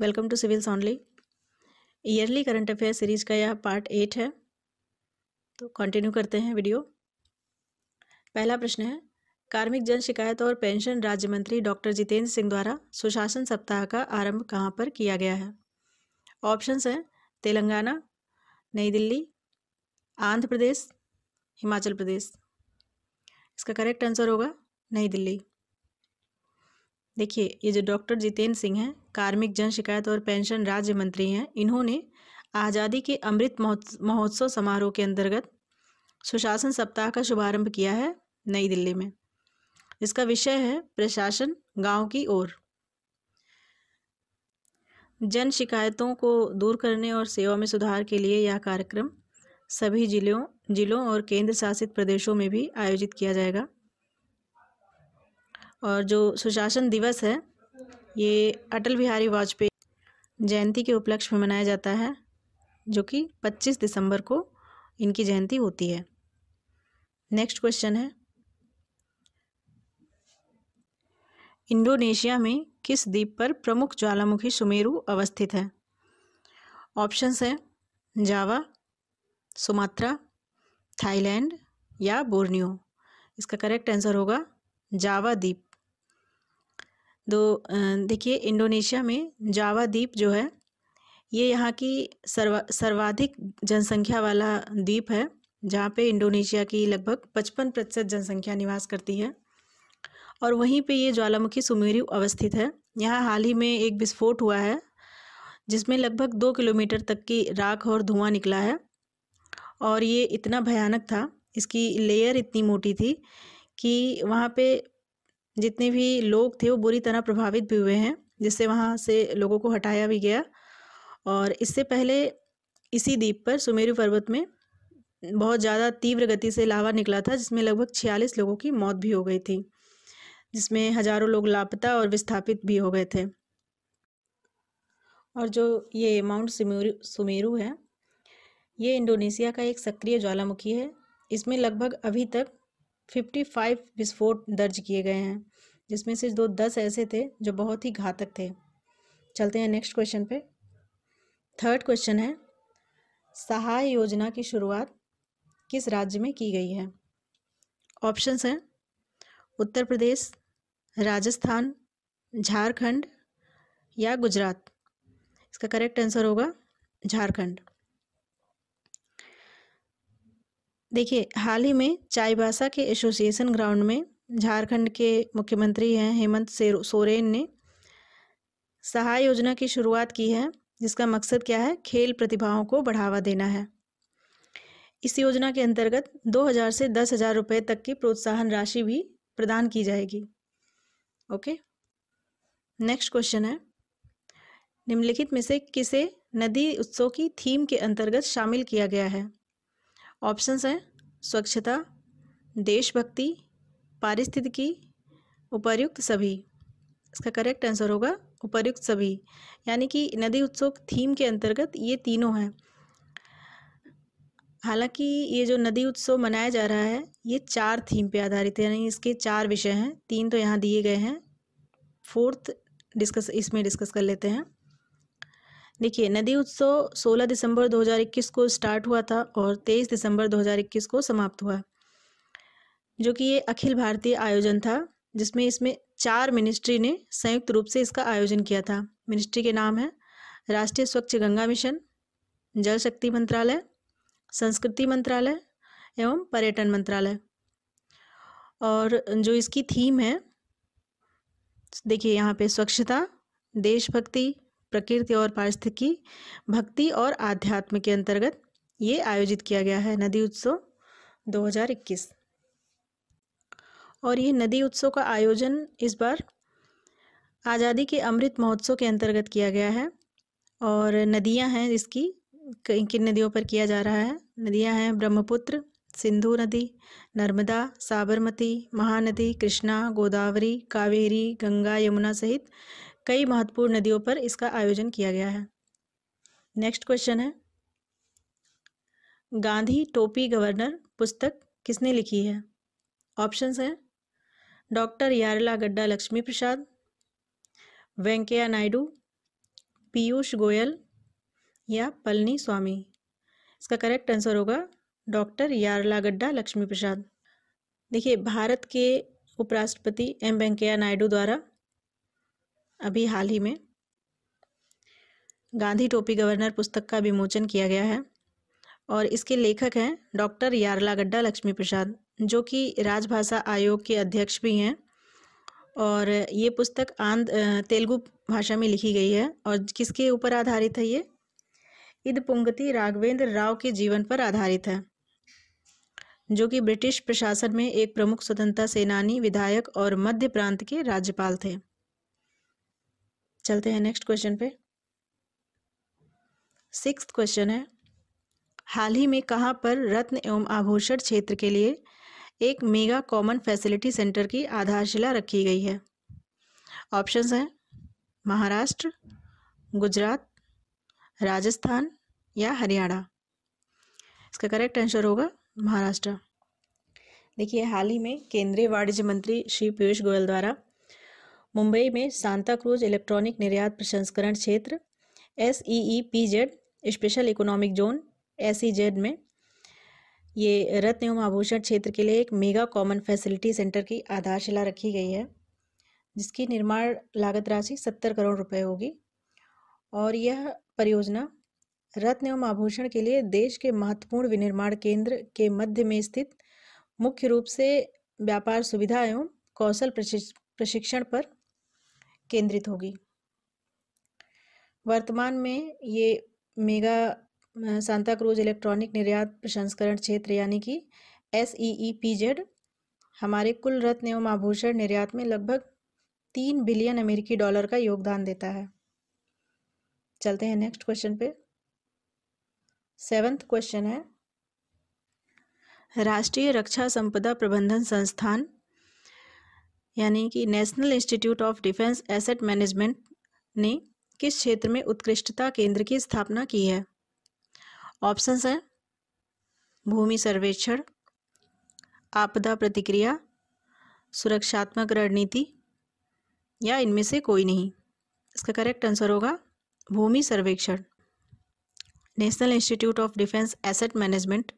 welcome to civils only yearly current affair series का यह part eight है तो कंटिन्यू करते हैं वीडियो पहला प्रश्न है कार्मिक जन शिकायत और पेंशन राज्य मंत्री डॉक्टर जितेंद्र सिंह द्वारा सुशासन सप्ताह का आरंभ कहाँ पर किया गया है ऑप्शंस हैं तेलंगाना नई दिल्ली आंध्र प्रदेश हिमाचल प्रदेश इसका करेक्ट आंसर होगा नई दिल्ली देखिए ये जो डॉक्टर जितेंद्र सिंह हैं कार्मिक जन शिकायत और पेंशन राज्य मंत्री हैं इन्होंने आज़ादी के अमृत महोत्सव समारोह के अंतर्गत सुशासन सप्ताह का शुभारंभ किया है नई दिल्ली में इसका विषय है प्रशासन गांव की ओर जन शिकायतों को दूर करने और सेवा में सुधार के लिए यह कार्यक्रम सभी जिलों जिलों और केंद्र शासित प्रदेशों में भी आयोजित किया जाएगा और जो सुशासन दिवस है ये अटल बिहारी वाजपेयी जयंती के उपलक्ष्य में मनाया जाता है जो कि 25 दिसंबर को इनकी जयंती होती है नेक्स्ट क्वेश्चन है इंडोनेशिया में किस द्वीप पर प्रमुख ज्वालामुखी सुमेरु अवस्थित है ऑप्शंस है जावा सुमात्रा थाईलैंड या बोर्नियो इसका करेक्ट आंसर होगा जावा द्वीप दो देखिए इंडोनेशिया में जावा द्वीप जो है ये यहाँ की सर्वा सर्वाधिक जनसंख्या वाला द्वीप है जहाँ पे इंडोनेशिया की लगभग पचपन प्रतिशत जनसंख्या निवास करती है और वहीं पे ये ज्वालामुखी सुमेरु अवस्थित है यहाँ हाल ही में एक विस्फोट हुआ है जिसमें लगभग दो किलोमीटर तक की राख और धुआं निकला है और ये इतना भयानक था इसकी लेयर इतनी मोटी थी कि वहाँ पे जितने भी लोग थे वो बुरी तरह प्रभावित भी हुए हैं जिससे वहाँ से लोगों को हटाया भी गया और इससे पहले इसी द्वीप पर सुमेरु पर्वत में बहुत ज़्यादा तीव्र गति से लावा निकला था जिसमें लगभग छियालीस लोगों की मौत भी हो गई थी जिसमें हजारों लोग लापता और विस्थापित भी हो गए थे और जो ये माउंट सुमेरु सुमेरु है ये इंडोनेशिया का एक सक्रिय ज्वालामुखी है इसमें लगभग अभी तक 55 विस्फोट दर्ज किए गए हैं जिसमें से दो दस ऐसे थे जो बहुत ही घातक थे चलते हैं नेक्स्ट क्वेश्चन पे थर्ड क्वेश्चन है सहाय योजना की शुरुआत किस राज्य में की गई है ऑप्शंस हैं उत्तर प्रदेश राजस्थान झारखंड या गुजरात इसका करेक्ट आंसर होगा झारखंड देखिए हाल ही में चाईबासा के एसोसिएशन ग्राउंड में झारखंड के मुख्यमंत्री हैं हेमंत सोरेन ने सहाय योजना की शुरुआत की है जिसका मकसद क्या है खेल प्रतिभाओं को बढ़ावा देना है इस योजना के अंतर्गत 2000 से दस हज़ार रुपये तक की प्रोत्साहन राशि भी प्रदान की जाएगी ओके नेक्स्ट क्वेश्चन है निम्नलिखित में से किसे नदी उत्सव की थीम के अंतर्गत शामिल किया गया है ऑप्शंस हैं स्वच्छता देशभक्ति पारिस्थितिकी उपर्युक्त सभी इसका करेक्ट आंसर होगा उपर्युक्त सभी यानी कि नदी उत्सव थीम के अंतर्गत ये तीनों हैं हालांकि ये जो नदी उत्सव मनाया जा रहा है ये चार थीम पे आधारित है यानी इसके चार विषय हैं तीन तो यहाँ दिए गए हैं फोर्थ डिस्कस इसमें डिस्कस कर लेते हैं देखिए नदी उत्सव 16 दिसंबर 2021 को स्टार्ट हुआ था और 23 दिसंबर 2021 को समाप्त हुआ जो कि ये अखिल भारतीय आयोजन था जिसमें इसमें चार मिनिस्ट्री ने संयुक्त रूप से इसका आयोजन किया था मिनिस्ट्री के नाम है राष्ट्रीय स्वच्छ गंगा मिशन जल शक्ति मंत्रालय संस्कृति मंत्रालय एवं पर्यटन मंत्रालय और जो इसकी थीम है देखिए यहाँ पे स्वच्छता देशभक्ति प्रकृति और पारिस्थितिकी भक्ति और आध्यात्म के अंतर्गत ये आयोजित किया गया है नदी उत्सव 2021 और ये नदी उत्सव का आयोजन इस बार आज़ादी के अमृत महोत्सव के अंतर्गत किया गया है और नदियां हैं इसकी किन नदियों पर किया जा रहा है नदियां हैं ब्रह्मपुत्र सिंधु नदी नर्मदा साबरमती महानदी कृष्णा गोदावरी कावेरी गंगा यमुना सहित कई महत्वपूर्ण नदियों पर इसका आयोजन किया गया है नेक्स्ट क्वेश्चन है गांधी टोपी गवर्नर पुस्तक किसने लिखी है ऑप्शंस हैं डॉक्टर यारला गड्डा लक्ष्मी प्रसाद वेंकैया नायडू पीयूष गोयल या पलनी स्वामी इसका करेक्ट आंसर होगा डॉक्टर यारला गड्डा लक्ष्मी प्रसाद देखिए भारत के उपराष्ट्रपति एम वेंकैया नायडू द्वारा अभी हाल ही में गांधी टोपी गवर्नर पुस्तक का विमोचन किया गया है और इसके लेखक हैं डॉक्टर यारला गड्डा लक्ष्मी प्रसाद जो कि राजभाषा आयोग के अध्यक्ष भी हैं और ये पुस्तक आंध्र तेलुगु भाषा में लिखी गई है और किसके ऊपर आधारित है ये इद पुंगति राघवेंद्र राव के जीवन पर आधारित है जो कि ब्रिटिश प्रशासन में एक प्रमुख स्वतंत्रता सेनानी विधायक और मध्य प्रांत के राज्यपाल थे चलते हैं नेक्स्ट क्वेश्चन पे सिक्स क्वेश्चन है हाल ही में कहाँ पर रत्न एवं आभूषण क्षेत्र के लिए एक मेगा कॉमन फैसिलिटी सेंटर की आधारशिला रखी गई है ऑप्शंस हैं महाराष्ट्र गुजरात राजस्थान या हरियाणा इसका करेक्ट आंसर होगा महाराष्ट्र देखिए हाल ही में केंद्रीय वाणिज्य मंत्री श्री पीयूष गोयल द्वारा मुंबई में सांता क्रूज इलेक्ट्रॉनिक निर्यात प्रसंस्करण क्षेत्र S E E P Z special economic zone S E Z में ये रत्न एवं आभूषण क्षेत्र के लिए एक मेगा कॉमन फैसिलिटी सेंटर की आधारशिला रखी गई है जिसकी निर्माण लागत राशि सत्तर करोड़ रुपए होगी और यह परियोजना रत्न एवं आभूषण के लिए देश के महत्वपूर्ण विनिर्माण केंद्र के मध्य में स्थित मुख्य रूप से व्यापार सुविधा एवं कौशल प्रशिक्षण पर केंद्रित होगी वर्तमान में ये मेगा सांता क्रूज इलेक्ट्रॉनिक निर्यात प्रसंस्करण क्षेत्र यानी कि S E E P Z हमारे कुल रत्न एवं आभूषण निर्यात में लगभग तीन बिलियन अमेरिकी डॉलर का योगदान देता है चलते हैं नेक्स्ट क्वेश्चन पे सेवेंथ क्वेश्चन है राष्ट्रीय रक्षा संपदा प्रबंधन संस्थान यानी कि national institute of defence asset management ने किस क्षेत्र में उत्कृष्टता केंद्र की स्थापना की है ऑप्शंस हैं भूमि सर्वेक्षण आपदा प्रतिक्रिया सुरक्षात्मक रणनीति या इनमें से कोई नहीं इसका करेक्ट आंसर होगा भूमि सर्वेक्षण national institute of defence asset management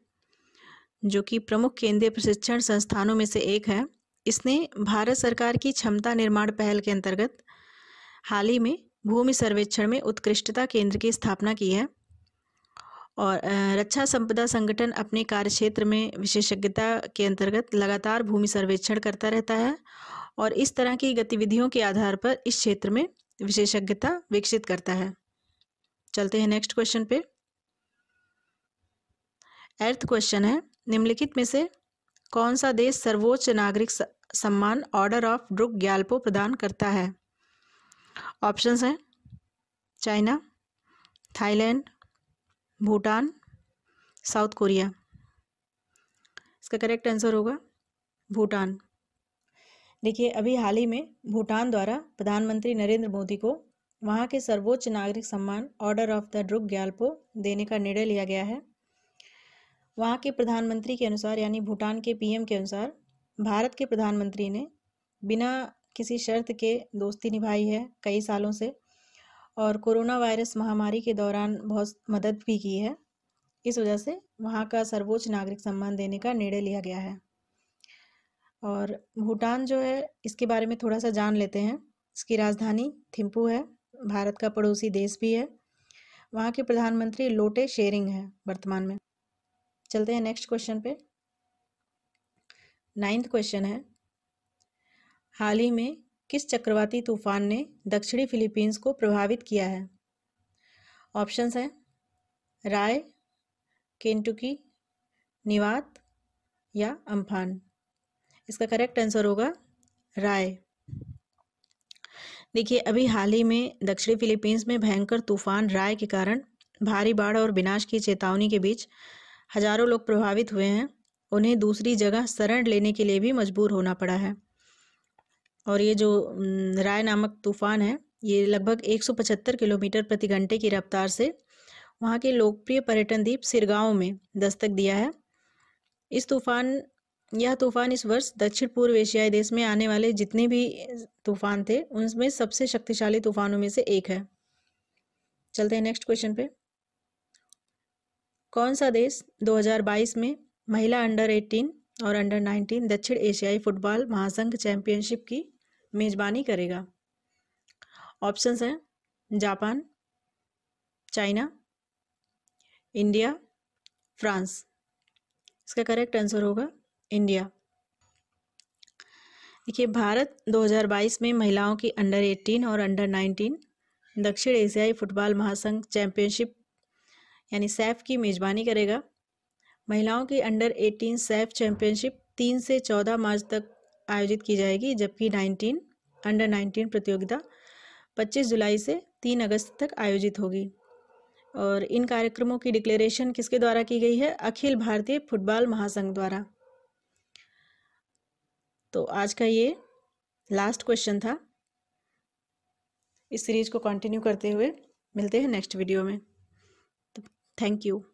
जो कि प्रमुख केंद्रीय प्रशिक्षण संस्थानों में से एक है इसने भारत सरकार की क्षमता निर्माण पहल के अंतर्गत हाल ही में भूमि सर्वेक्षण में उत्कृष्टता केंद्र की स्थापना की है और रक्षा संपदा संगठन अपने कार्य क्षेत्र में विशेषज्ञता के अंतर्गत लगातार भूमि सर्वेक्षण करता रहता है और इस तरह की गतिविधियों के आधार पर इस क्षेत्र में विशेषज्ञता विकसित करता है चलते हैं नेक्स्ट क्वेश्चन पे अर्थ क्वेश्चन है निम्नलिखित में से कौन सा देश सर्वोच्च नागरिक सम्मान ऑर्डर ऑफ ड्रुक ग्यालपो प्रदान करता है ऑप्शंस हैं China Thailand Bhutan South Korea इसका करेक्ट आंसर होगा भूटान देखिए अभी हाल ही में भूटान द्वारा प्रधानमंत्री नरेंद्र मोदी को वहाँ के सर्वोच्च नागरिक सम्मान order of the Druk Gyalpo देने का निर्णय लिया गया है वहाँ के प्रधानमंत्री के अनुसार यानी भूटान के पीएम के अनुसार भारत के प्रधानमंत्री ने बिना किसी शर्त के दोस्ती निभाई है कई सालों से और कोरोना वायरस महामारी के दौरान बहुत मदद भी की है इस वजह से वहाँ का सर्वोच्च नागरिक सम्मान देने का निर्णय लिया गया है और भूटान जो है इसके बारे में थोड़ा सा जान लेते हैं इसकी राजधानी थिम्पू है भारत का पड़ोसी देश भी है वहाँ के प्रधानमंत्री लोटे शेरिंग हैं वर्तमान में चलते हैं नेक्स्ट क्वेश्चन पे नाइन्थ क्वेश्चन है हाल ही में किस चक्रवाती तूफान ने दक्षिणी फिलीपींस को प्रभावित किया है ऑप्शंस हैं राय केंटुकी निवात या अम्फान इसका करेक्ट आंसर होगा राय देखिए अभी हाल ही में दक्षिणी फिलीपींस में भयंकर तूफान राय के कारण भारी बाढ़ और विनाश की चेतावनी के बीच हजारों लोग प्रभावित हुए हैं उन्हें दूसरी जगह शरण लेने के लिए भी मजबूर होना पड़ा है और ये जो राय नामक तूफान है ये लगभग 175 किलोमीटर प्रति घंटे की रफ्तार से वहाँ के लोकप्रिय पर्यटन द्वीप सिरगांव में दस्तक दिया है इस तूफान यह तूफान इस वर्ष दक्षिण पूर्व एशियाई देश में आने वाले जितने भी तूफान थे उनमें सबसे शक्तिशाली तूफानों में से एक है चलते हैं नेक्स्ट क्वेश्चन पे कौन सा देश 2022 में महिला अंडर 18 और अंडर 19 दक्षिण एशियाई फुटबॉल महासंघ चैंपियनशिप की मेज़बानी करेगा ऑप्शंस हैं जापान चाइना इंडिया फ्रांस इसका करेक्ट आंसर होगा इंडिया देखिए भारत 2022 में महिलाओं की अंडर 18 और अंडर 19 दक्षिण एशियाई फुटबॉल महासंघ चैंपियनशिप यानी सैफ की मेज़बानी करेगा महिलाओं की अंडर 18 सैफ चैंपियनशिप 3 से 14 मार्च तक आयोजित की जाएगी जबकि 19 अंडर 19 प्रतियोगिता 25 जुलाई से 3 अगस्त तक आयोजित होगी और इन कार्यक्रमों की डिक्लेरेशन किसके द्वारा की गई है अखिल भारतीय फुटबॉल महासंघ द्वारा तो आज का ये लास्ट क्वेश्चन था इस सीरीज को कंटिन्यू करते हुए मिलते हैं नेक्स्ट वीडियो में तो थैंक यू